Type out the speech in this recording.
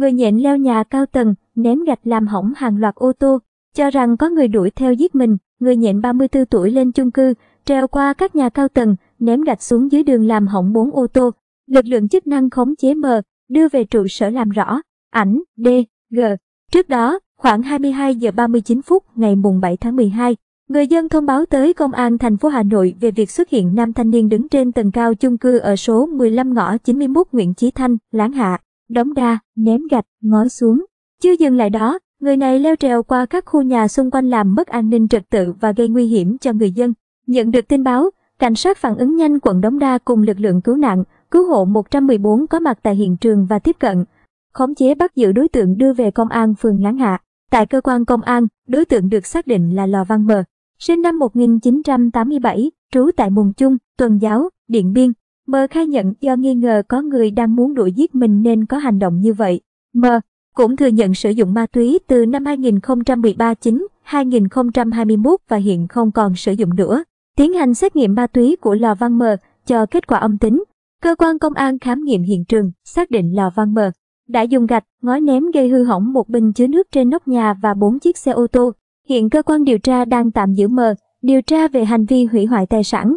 Người nhện leo nhà cao tầng, ném gạch làm hỏng hàng loạt ô tô, cho rằng có người đuổi theo giết mình, người nhện 34 tuổi lên chung cư, treo qua các nhà cao tầng, ném gạch xuống dưới đường làm hỏng bốn ô tô. Lực lượng chức năng khống chế mờ, đưa về trụ sở làm rõ. Ảnh D, G. Trước đó, khoảng 22 giờ 39 phút ngày mùng 7 tháng 12, người dân thông báo tới công an thành phố Hà Nội về việc xuất hiện nam thanh niên đứng trên tầng cao chung cư ở số 15 ngõ 91 Nguyễn Chí Thanh, Láng Hạ đống đa, ném gạch, ngói xuống. Chưa dừng lại đó, người này leo trèo qua các khu nhà xung quanh làm mất an ninh trật tự và gây nguy hiểm cho người dân. Nhận được tin báo, cảnh sát phản ứng nhanh quận Đống Đa cùng lực lượng cứu nạn, cứu hộ 114 có mặt tại hiện trường và tiếp cận. Khống chế bắt giữ đối tượng đưa về công an phường Láng Hạ. Tại cơ quan công an, đối tượng được xác định là Lò Văn Mờ, sinh năm 1987, trú tại Mùng Chung, Tuần Giáo, Điện Biên. M khai nhận do nghi ngờ có người đang muốn đuổi giết mình nên có hành động như vậy. M cũng thừa nhận sử dụng ma túy từ năm 2013 9 2021 và hiện không còn sử dụng nữa. Tiến hành xét nghiệm ma túy của Lò Văn M cho kết quả âm tính. Cơ quan công an khám nghiệm hiện trường, xác định Lò Văn M đã dùng gạch, ngói ném gây hư hỏng một bình chứa nước trên nóc nhà và bốn chiếc xe ô tô. Hiện cơ quan điều tra đang tạm giữ M, điều tra về hành vi hủy hoại tài sản.